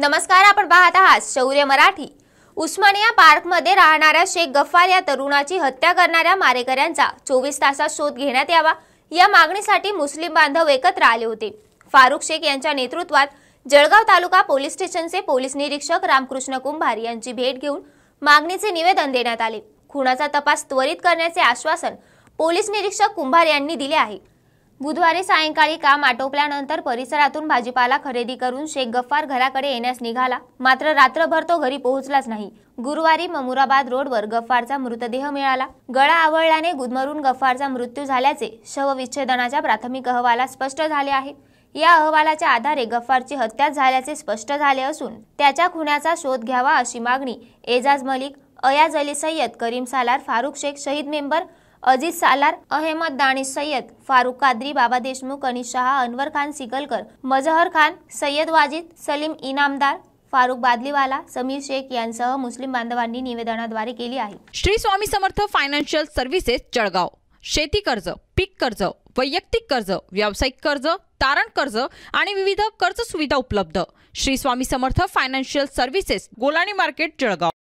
नमस्कार आपण पाहत आहात शौर्य मराठी उस्मानिया पार्कमध्ये राहणाऱ्या शेख गफ्फार या तरुणाची हत्या करणाऱ्या मारेकऱ्यांचा चोवीस तासात शोध घेण्यात यावा या मागणीसाठी मुस्लिम बांधव एकत्र आले होते फारुख शेख यांच्या नेतृत्वात जळगाव तालुका पोलीस स्टेशनचे पोलीस निरीक्षक रामकृष्ण कुंभार यांची भेट घेऊन मागणीचे निवेदन देण्यात आले खुनाचा तपास त्वरित करण्याचे आश्वासन पोलीस निरीक्षक कुंभार यांनी दिले आहे बुधवारी सायंकाळी काम आटोपल्यानंतर परिसरातून भाजीपाला खरेदी करून शेख गफ्फार घराकडे येण्यास निघाला मात्र रात्रभर तो घरी पोहोचलाच नाही गुरुवारी ममुराबाद रोडवर गफ्फारचा मृतदेह मिळाला गळा आवळल्याने गुदमरून गफ्फारचा मृत्यू झाल्याचे शवविच्छेदनाच्या प्राथमिक अहवालात स्पष्ट झाले आहे या अहवालाच्या आधारे गफ्फारची हत्या झाल्याचे स्पष्ट झाले असून त्याच्या खुण्याचा शोध घ्यावा अशी मागणी एजाज मलिक अयाज अली सय्यद करीम सालार फारुख शेख शहीद मेंबर अजित सालार अहमद दाणे सय्यद फारुख कादरी बाबा देशमुख आणि शहा अनवर खान सिकलकर मजहर खान सय्यद वाजिद सलीम इनामदार फारुख बादलीवाला समीर शेख यांसह मुस्लिम बांधवांनी निवेदनाद्वारे केली आहे श्री स्वामी समर्थ फायनान्शियल सर्व्हिसेस जळगाव शेती कर्ज पीक कर्ज वैयक्तिक कर्ज व्यावसायिक कर्ज तारण कर्ज आणि विविध कर्ज सुविधा उपलब्ध Shri Swami Samarth financial services Golani market Jalgaon